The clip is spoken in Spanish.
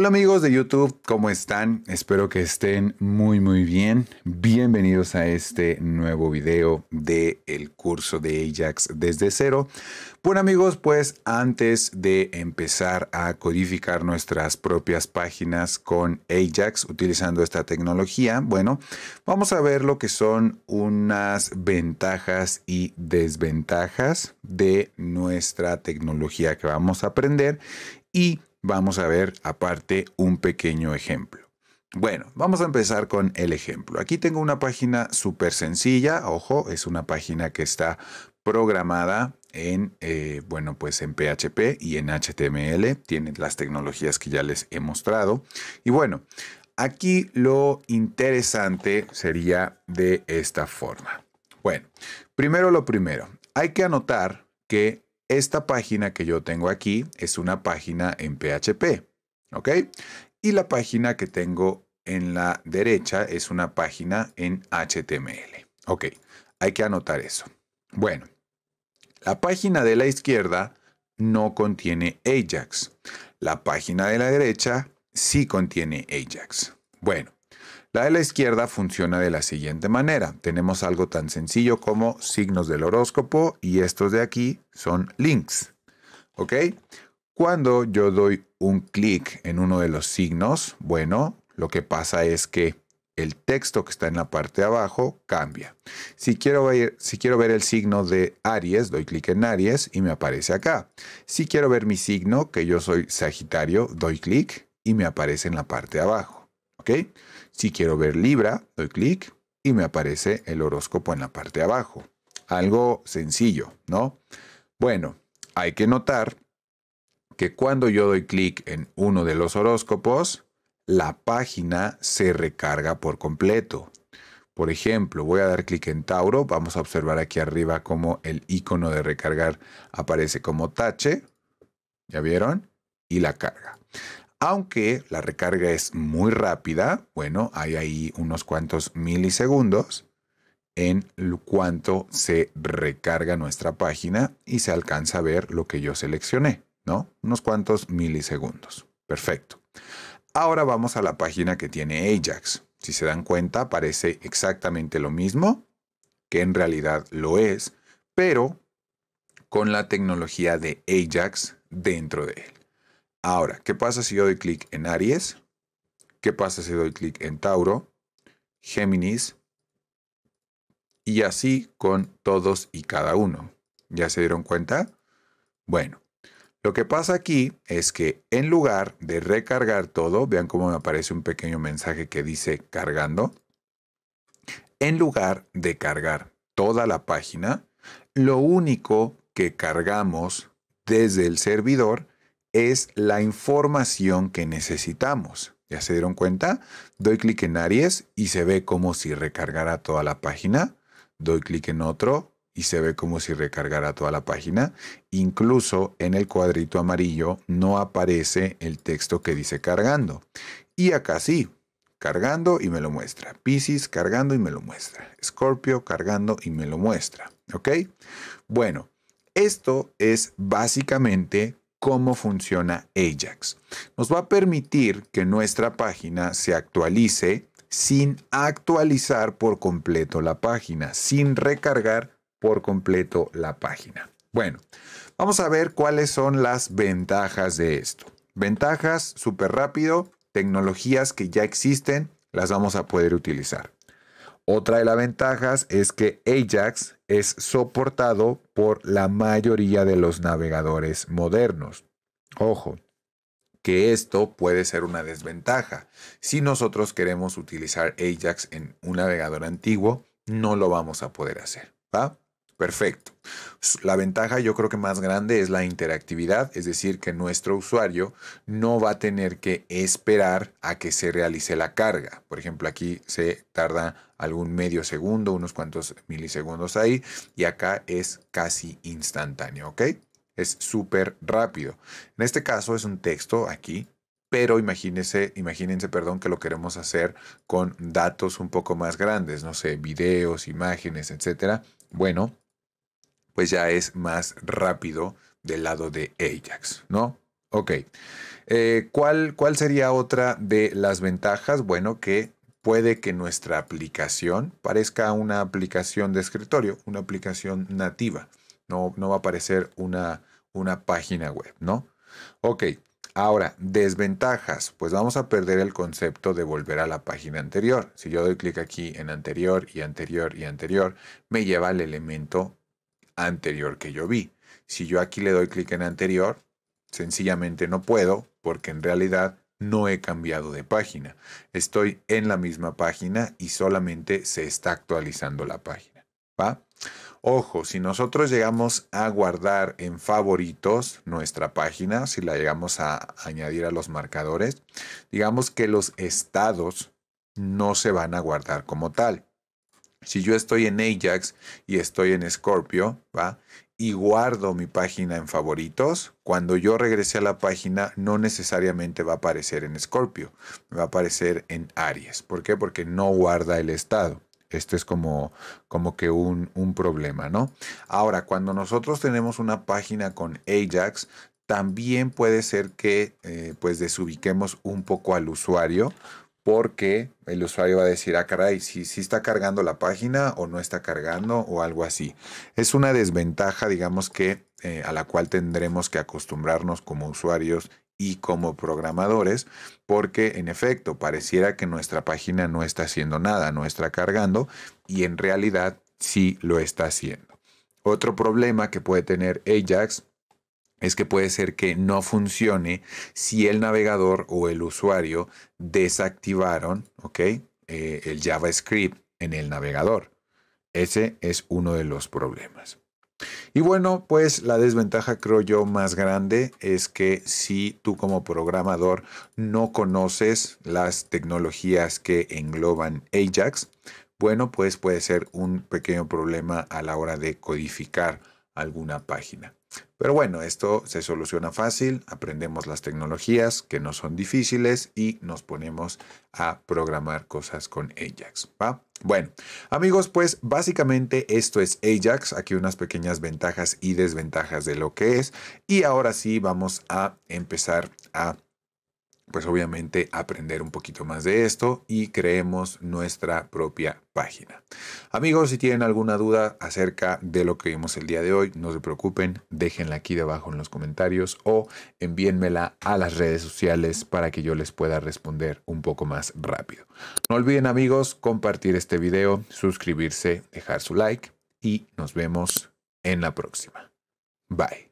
Hola amigos de YouTube, ¿cómo están? Espero que estén muy muy bien. Bienvenidos a este nuevo video del el curso de Ajax desde cero. Bueno amigos, pues antes de empezar a codificar nuestras propias páginas con Ajax utilizando esta tecnología, bueno, vamos a ver lo que son unas ventajas y desventajas de nuestra tecnología que vamos a aprender y vamos a ver aparte un pequeño ejemplo. Bueno, vamos a empezar con el ejemplo. Aquí tengo una página súper sencilla, ojo, es una página que está programada en, eh, bueno, pues en PHP y en HTML. Tienen las tecnologías que ya les he mostrado. Y bueno, aquí lo interesante sería de esta forma. Bueno, primero lo primero, hay que anotar que esta página que yo tengo aquí es una página en PHP, ¿ok? Y la página que tengo en la derecha es una página en HTML. Ok, hay que anotar eso. Bueno, la página de la izquierda no contiene Ajax. La página de la derecha sí contiene Ajax. Bueno, la de la izquierda funciona de la siguiente manera. Tenemos algo tan sencillo como signos del horóscopo y estos de aquí son links. ¿Ok? Cuando yo doy un clic en uno de los signos, bueno, lo que pasa es que el texto que está en la parte de abajo cambia. Si quiero ver, si quiero ver el signo de Aries, doy clic en Aries y me aparece acá. Si quiero ver mi signo, que yo soy Sagitario, doy clic y me aparece en la parte de abajo. Si quiero ver Libra, doy clic y me aparece el horóscopo en la parte de abajo. Algo sencillo, ¿no? Bueno, hay que notar que cuando yo doy clic en uno de los horóscopos, la página se recarga por completo. Por ejemplo, voy a dar clic en Tauro, vamos a observar aquí arriba cómo el icono de recargar aparece como tache, ¿ya vieron? Y la carga. Aunque la recarga es muy rápida, bueno, hay ahí unos cuantos milisegundos en cuanto se recarga nuestra página y se alcanza a ver lo que yo seleccioné, ¿no? Unos cuantos milisegundos. Perfecto. Ahora vamos a la página que tiene Ajax. Si se dan cuenta, parece exactamente lo mismo, que en realidad lo es, pero con la tecnología de Ajax dentro de él. Ahora, ¿qué pasa si yo doy clic en Aries? ¿Qué pasa si doy clic en Tauro? Géminis. Y así con todos y cada uno. ¿Ya se dieron cuenta? Bueno, lo que pasa aquí es que en lugar de recargar todo, vean cómo me aparece un pequeño mensaje que dice cargando. En lugar de cargar toda la página, lo único que cargamos desde el servidor es la información que necesitamos. ¿Ya se dieron cuenta? Doy clic en Aries y se ve como si recargara toda la página. Doy clic en otro y se ve como si recargara toda la página. Incluso en el cuadrito amarillo no aparece el texto que dice cargando. Y acá sí, cargando y me lo muestra. Pisces cargando y me lo muestra. Scorpio cargando y me lo muestra. ¿Ok? Bueno, esto es básicamente cómo funciona Ajax. Nos va a permitir que nuestra página se actualice sin actualizar por completo la página, sin recargar por completo la página. Bueno, vamos a ver cuáles son las ventajas de esto. Ventajas súper rápido, tecnologías que ya existen, las vamos a poder utilizar. Otra de las ventajas es que Ajax es soportado por la mayoría de los navegadores modernos. Ojo, que esto puede ser una desventaja. Si nosotros queremos utilizar Ajax en un navegador antiguo, no lo vamos a poder hacer. ¿va? Perfecto. La ventaja yo creo que más grande es la interactividad, es decir, que nuestro usuario no va a tener que esperar a que se realice la carga. Por ejemplo, aquí se tarda algún medio segundo, unos cuantos milisegundos ahí, y acá es casi instantáneo, ¿ok? Es súper rápido. En este caso es un texto aquí, pero imagínense, imagínense, perdón, que lo queremos hacer con datos un poco más grandes, no sé, videos, imágenes, etcétera. Bueno, pues ya es más rápido del lado de Ajax, ¿no? Ok. Eh, ¿cuál, ¿Cuál sería otra de las ventajas? Bueno, que puede que nuestra aplicación parezca una aplicación de escritorio, una aplicación nativa. No, no va a aparecer una, una página web, ¿no? Ok, Ahora, desventajas, pues vamos a perder el concepto de volver a la página anterior. Si yo doy clic aquí en anterior y anterior y anterior, me lleva al elemento anterior que yo vi. Si yo aquí le doy clic en anterior, sencillamente no puedo porque en realidad no he cambiado de página. Estoy en la misma página y solamente se está actualizando la página. Ojo, si nosotros llegamos a guardar en favoritos nuestra página, si la llegamos a añadir a los marcadores, digamos que los estados no se van a guardar como tal. Si yo estoy en Ajax y estoy en Scorpio, ¿va? Y guardo mi página en favoritos, cuando yo regrese a la página no necesariamente va a aparecer en Scorpio, va a aparecer en Aries. ¿Por qué? Porque no guarda el estado. Esto es como, como que un, problema, ¿no? Ahora, cuando nosotros tenemos una página con Ajax, también puede ser que eh, pues desubiquemos un poco al usuario porque el usuario va a decir, ah, caray, si, si está cargando la página o no está cargando o algo así. Es una desventaja, digamos que, eh, a la cual tendremos que acostumbrarnos como usuarios y como programadores, porque en efecto pareciera que nuestra página no está haciendo nada, no está cargando y en realidad sí lo está haciendo. Otro problema que puede tener Ajax es que puede ser que no funcione si el navegador o el usuario desactivaron eh, el JavaScript en el navegador. Ese es uno de los problemas. Y bueno, pues la desventaja creo yo más grande es que si tú como programador no conoces las tecnologías que engloban Ajax, bueno, pues puede ser un pequeño problema a la hora de codificar alguna página. Pero bueno, esto se soluciona fácil, aprendemos las tecnologías que no son difíciles y nos ponemos a programar cosas con Ajax, Bueno, amigos, pues básicamente esto es Ajax, aquí unas pequeñas ventajas y desventajas de lo que es y ahora sí vamos a empezar a pues obviamente aprender un poquito más de esto y creemos nuestra propia página. Amigos, si tienen alguna duda acerca de lo que vimos el día de hoy, no se preocupen, déjenla aquí debajo en los comentarios o envíenmela a las redes sociales para que yo les pueda responder un poco más rápido. No olviden amigos compartir este video, suscribirse, dejar su like y nos vemos en la próxima. Bye.